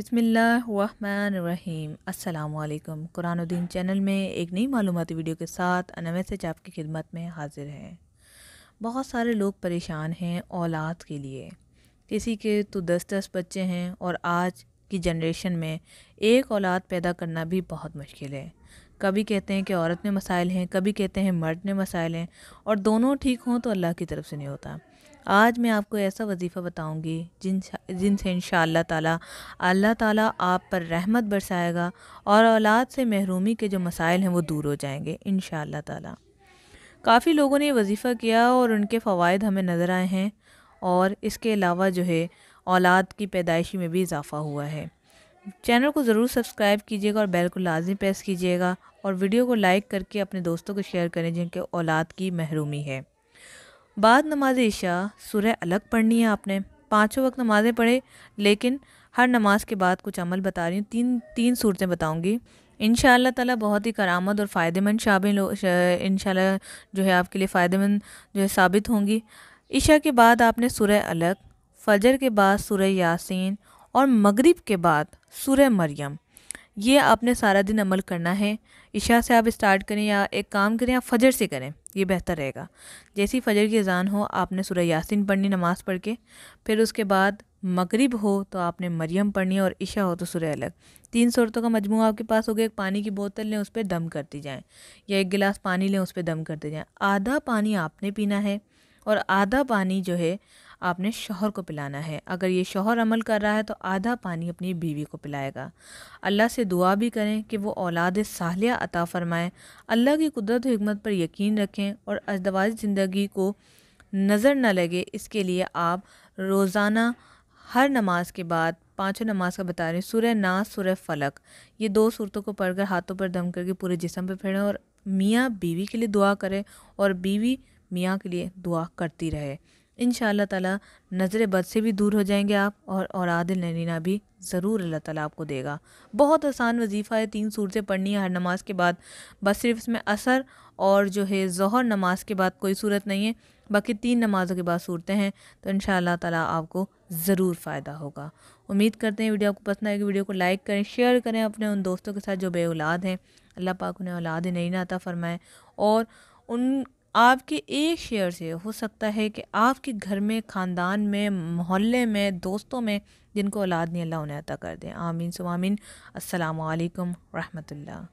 बिसमीम अल्लाम कुरानुद्दीन चैनल में एक नई मालूमती वीडियो के साथ अनवे से आपकी खिदमत में हाजिर हैं बहुत सारे लोग परेशान हैं औलाद के लिए किसी के तो दस दस बच्चे हैं और आज की जनरेशन में एक औलाद पैदा करना भी बहुत मुश्किल है कभी कहते हैं कि औरत में मसाइल हैं कभी कहते हैं मर्द में मसाइल हैं और दोनों ठीक हों तो अल्लाह की तरफ से नहीं होता आज मैं आपको ऐसा वजीफ़ा बताऊंगी जिन जिनसे इन ताला अल्लाह ताला आप पर रहमत बरसाएगा और औलाद से महरूमी के जो मसाइल हैं वो दूर हो जाएंगे इन ताला काफ़ी लोगों ने वजीफ़ा किया और उनके फ़वाद हमें नज़र आए हैं और इसके अलावा जो है औलाद की पैदाइशी में भी इजाफ़ा हुआ है चैनल को ज़रूर सब्सक्राइब कीजिएगा और बेल को लाजमी प्रेस कीजिएगा और वीडियो को लाइक करके अपने दोस्तों को शेयर करें जिनके औलाद की महरूमी है बाद नमाज ईशा सुरह अलग पढ़नी है आपने पाँचों वक्त नमाज़ें पढ़े लेकिन हर नमाज के बाद कुछ अमल बता रही हूँ तीन तीन सूरतें बताऊँगी इन ताला बहुत ही करामद और फ़ायदेमंद शाबिल इन जो है आपके लिए फ़ायदेमंद जो है साबित होंगी ईशा के बाद आपने सुरह अलग फ़जर के बाद सुरह यासीन और मगरिब के बाद सुरह मरियम ये आपने सारा दिन अमल करना है इशा से आप स्टार्ट करें या एक काम करें या फजर से करें ये बेहतर रहेगा जैसे ही फजर की अजान हो आपने सुरह यासिन पढ़नी नमाज़ पढ़ के फिर उसके बाद मगरिब हो तो आपने मरियम पढ़नी और इशा हो तो सुरह अलग तीन सूरतों का मजमू आपके पास हो गया एक पानी की बोतल लें उस पर दम करती जाएँ या एक गिलास पानी लें उस पर दम करते जाएँ आधा पानी आपने पीना है और आधा पानी जो है आपने शोहर को पिलाना है अगर ये शोहर अमल कर रहा है तो आधा पानी अपनी बीवी को पिलाएगा अल्लाह से दुआ भी करें कि वो औलाद साहलिया अता फरमाएँ अल्लाह की कुदरत हमत पर यकीन रखें और अजदवाज ज़िंदगी को नज़र न लगे इसके लिए आप रोज़ाना हर नमाज के बाद पांचों नमाज का बता रहे हैं सूर्य नाज सूर्य फलक ये दो सूरतों को पढ़कर हाथों पर दम करके पूरे जिसम पर फेरें और मियाँ बीवी के लिए दुआ करें और बीवी मियाँ के लिए दुआ करती रहे इन ताला नज़र बद से भी दूर हो जाएंगे आप और और आदिल नरीना भी ज़रूर अल्लाह ताला आपको देगा बहुत आसान वजीफ़ा है तीन सूरतें पढ़नी है हर नमाज के बाद बस सिर्फ इसमें असर और जो है जहर नमाज के बाद कोई सूरत नहीं है बाकी तीन नमाज़ों के बाद सूरतें हैं तो इन ताला आपको ज़रूर फ़ायदा होगा उम्मीद करते हैं वीडियो आपको पसंद आएगी वीडियो को लाइक करें शेयर करें अपने उन दोस्तों के साथ जो बे औलाद हैं अल्लाह पाक उन्हें औलाद नहीं नाता फरमाएँ और उन आपके एक शेयर से हो सकता है कि आपके घर में ख़ानदान में मोहल्ले में दोस्तों में जिनको औलाद नहीं अल्लाह उन्हें अता कर दें आमीन सुमामीन असलकम वरहमल्ला